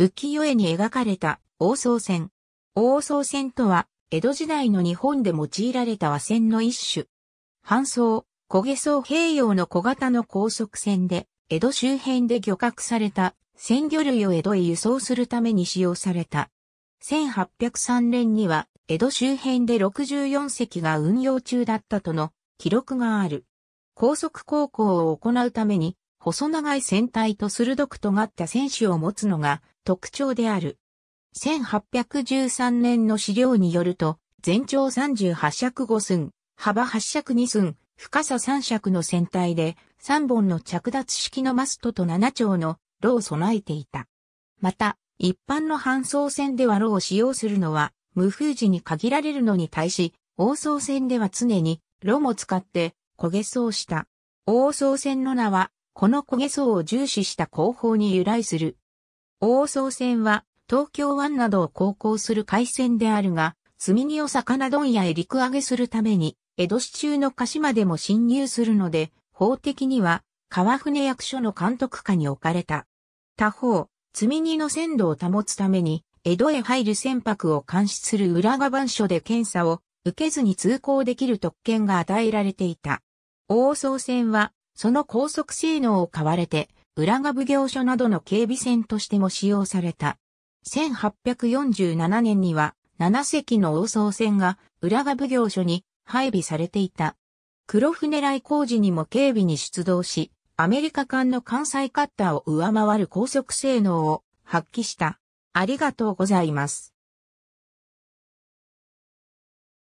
浮世絵に描かれた王宗船。王宗船とは、江戸時代の日本で用いられた和船の一種。搬送、焦げそ平洋の小型の高速船で、江戸周辺で漁獲された鮮魚類を江戸へ輸送するために使用された。1803年には、江戸周辺で64隻が運用中だったとの記録がある。高速航行を行うために、細長い船体と鋭く尖った船首を持つのが特徴である。1813年の資料によると、全長38尺5寸、幅8尺2寸、深さ3尺の船体で、3本の着脱式のマストと7丁の炉を備えていた。また、一般の搬送船では炉を使用するのは、無風時に限られるのに対し、王送船では常に炉も使って焦げそうした。王送船の名は、この焦げそうを重視した工法に由来する。王総線は東京湾などを航行する海船であるが、積み荷を魚問屋へ陸揚げするために、江戸市中の鹿島でも侵入するので、法的には川船役所の監督下に置かれた。他方、積み荷の鮮度を保つために、江戸へ入る船舶を監視する浦賀番所で検査を受けずに通行できる特権が与えられていた。大総船は、その高速性能を買われて、浦賀奉行所などの警備船としても使用された。1847年には7隻の王総船が浦賀奉行所に配備されていた。黒船来工事にも警備に出動し、アメリカ艦の関西カッターを上回る高速性能を発揮した。ありがとうございます。